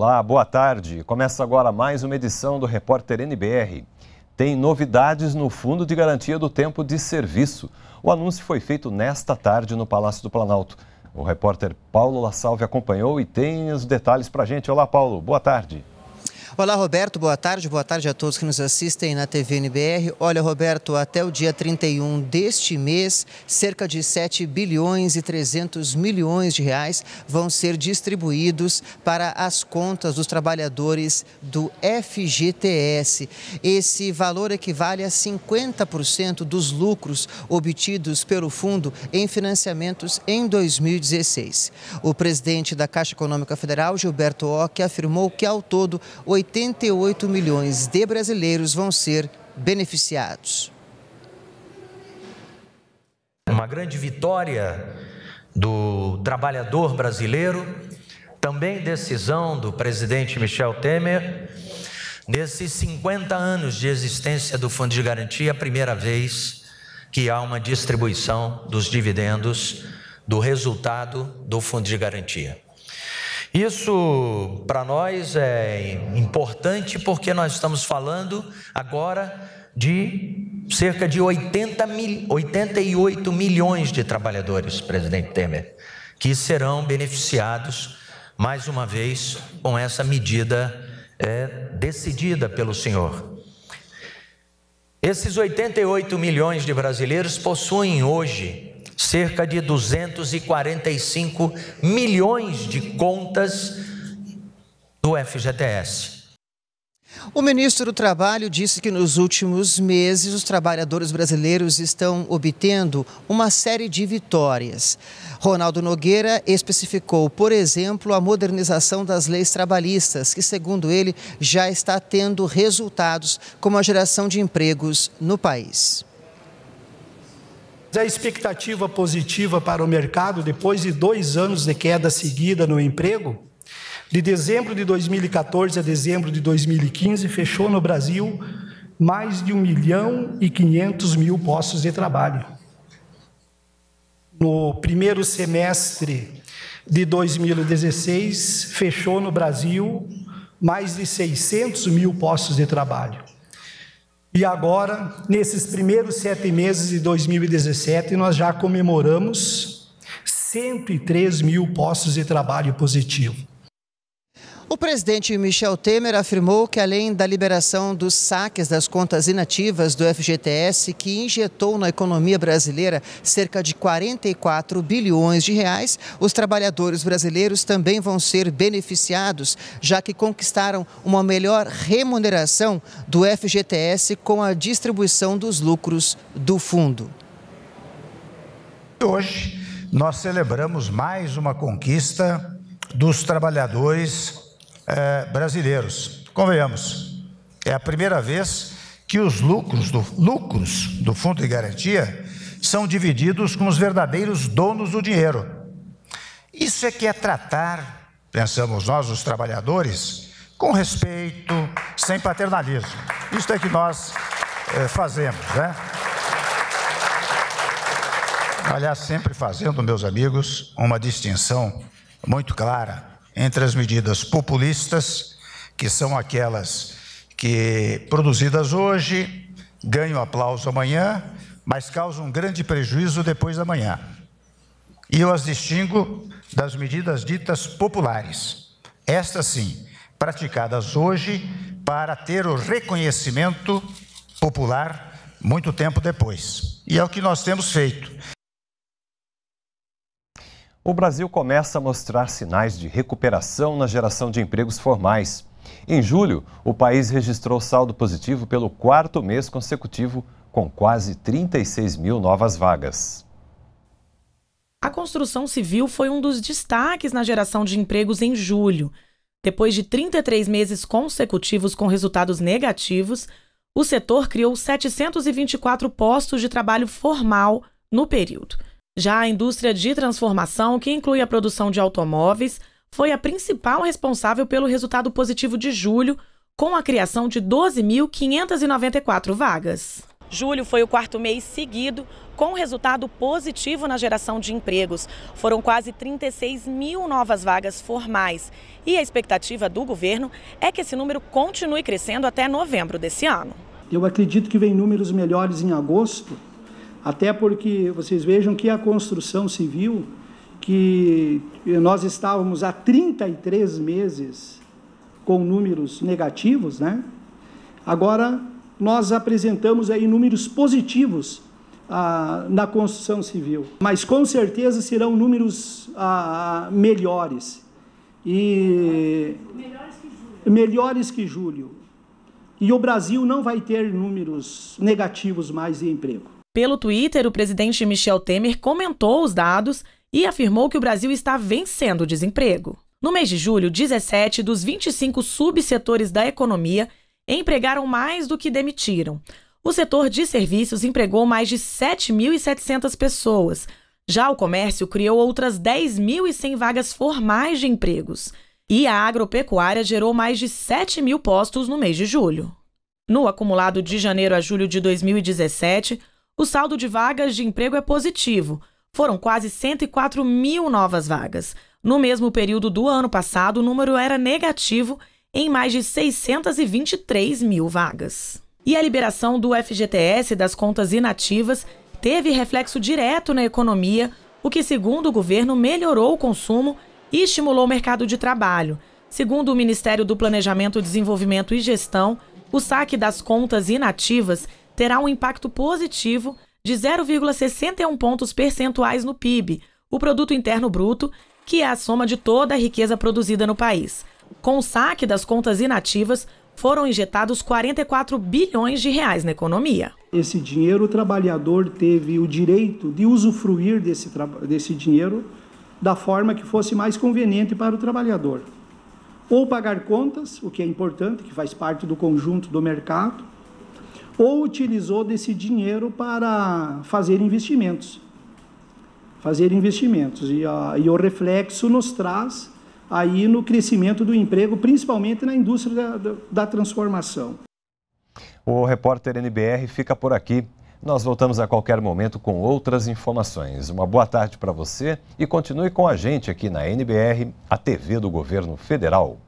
Olá, boa tarde. Começa agora mais uma edição do Repórter NBR. Tem novidades no Fundo de Garantia do Tempo de Serviço. O anúncio foi feito nesta tarde no Palácio do Planalto. O repórter Paulo La Salve acompanhou e tem os detalhes para a gente. Olá, Paulo. Boa tarde. Olá, Roberto, boa tarde. Boa tarde a todos que nos assistem na TV NBR. Olha, Roberto, até o dia 31 deste mês, cerca de 7 bilhões e 300 milhões de reais vão ser distribuídos para as contas dos trabalhadores do FGTS. Esse valor equivale a 50% dos lucros obtidos pelo fundo em financiamentos em 2016. O presidente da Caixa Econômica Federal, Gilberto Ock, afirmou que ao todo 80 88 milhões de brasileiros vão ser beneficiados. Uma grande vitória do trabalhador brasileiro, também decisão do presidente Michel Temer. Nesses 50 anos de existência do Fundo de Garantia, a primeira vez que há uma distribuição dos dividendos do resultado do Fundo de Garantia. Isso para nós é importante porque nós estamos falando agora de cerca de 80 mil, 88 milhões de trabalhadores, presidente Temer, que serão beneficiados mais uma vez com essa medida é, decidida pelo senhor. Esses 88 milhões de brasileiros possuem hoje cerca de 245 milhões de contas do FGTS. O ministro do Trabalho disse que nos últimos meses os trabalhadores brasileiros estão obtendo uma série de vitórias. Ronaldo Nogueira especificou, por exemplo, a modernização das leis trabalhistas, que, segundo ele, já está tendo resultados como a geração de empregos no país. A expectativa positiva para o mercado, depois de dois anos de queda seguida no emprego, de dezembro de 2014 a dezembro de 2015, fechou no Brasil mais de 1 milhão e 500 mil postos de trabalho. No primeiro semestre de 2016, fechou no Brasil mais de 600 mil postos de trabalho. E agora, nesses primeiros sete meses de 2017, nós já comemoramos 103 mil postos de trabalho positivo. O presidente Michel Temer afirmou que, além da liberação dos saques das contas inativas do FGTS, que injetou na economia brasileira cerca de 44 bilhões de reais, os trabalhadores brasileiros também vão ser beneficiados, já que conquistaram uma melhor remuneração do FGTS com a distribuição dos lucros do fundo. Hoje, nós celebramos mais uma conquista dos trabalhadores é, brasileiros. Convenhamos, é a primeira vez que os lucros do, lucros do fundo de garantia são divididos com os verdadeiros donos do dinheiro. Isso é que é tratar, pensamos nós, os trabalhadores, com respeito, sem paternalismo. Isso é que nós é, fazemos, né? Aliás, sempre fazendo, meus amigos, uma distinção muito clara entre as medidas populistas, que são aquelas que, produzidas hoje, ganham aplauso amanhã, mas causam um grande prejuízo depois da manhã. E eu as distingo das medidas ditas populares. Estas, sim, praticadas hoje para ter o reconhecimento popular muito tempo depois. E é o que nós temos feito. O Brasil começa a mostrar sinais de recuperação na geração de empregos formais. Em julho, o país registrou saldo positivo pelo quarto mês consecutivo, com quase 36 mil novas vagas. A construção civil foi um dos destaques na geração de empregos em julho. Depois de 33 meses consecutivos com resultados negativos, o setor criou 724 postos de trabalho formal no período. Já a indústria de transformação, que inclui a produção de automóveis, foi a principal responsável pelo resultado positivo de julho, com a criação de 12.594 vagas. Julho foi o quarto mês seguido com resultado positivo na geração de empregos. Foram quase 36 mil novas vagas formais. E a expectativa do governo é que esse número continue crescendo até novembro desse ano. Eu acredito que vem números melhores em agosto, até porque vocês vejam que a construção civil, que nós estávamos há 33 meses com números negativos, né? Agora nós apresentamos aí números positivos ah, na construção civil, mas com certeza serão números ah, melhores e melhores que, julho. melhores que julho. E o Brasil não vai ter números negativos mais de emprego. Pelo Twitter, o presidente Michel Temer comentou os dados e afirmou que o Brasil está vencendo o desemprego. No mês de julho, 17 dos 25 subsetores da economia empregaram mais do que demitiram. O setor de serviços empregou mais de 7.700 pessoas. Já o comércio criou outras 10.100 vagas formais de empregos. E a agropecuária gerou mais de 7 mil postos no mês de julho. No acumulado de janeiro a julho de 2017, o saldo de vagas de emprego é positivo. Foram quase 104 mil novas vagas. No mesmo período do ano passado, o número era negativo em mais de 623 mil vagas. E a liberação do FGTS das contas inativas teve reflexo direto na economia, o que, segundo o governo, melhorou o consumo e estimulou o mercado de trabalho. Segundo o Ministério do Planejamento, Desenvolvimento e Gestão, o saque das contas inativas terá um impacto positivo de 0,61 pontos percentuais no PIB, o Produto Interno Bruto, que é a soma de toda a riqueza produzida no país. Com o saque das contas inativas, foram injetados 44 bilhões de reais na economia. Esse dinheiro, o trabalhador teve o direito de usufruir desse, desse dinheiro da forma que fosse mais conveniente para o trabalhador. Ou pagar contas, o que é importante, que faz parte do conjunto do mercado, ou utilizou desse dinheiro para fazer investimentos. Fazer investimentos. E, a, e o reflexo nos traz aí no crescimento do emprego, principalmente na indústria da, da transformação. O repórter NBR fica por aqui. Nós voltamos a qualquer momento com outras informações. Uma boa tarde para você e continue com a gente aqui na NBR, a TV do Governo Federal.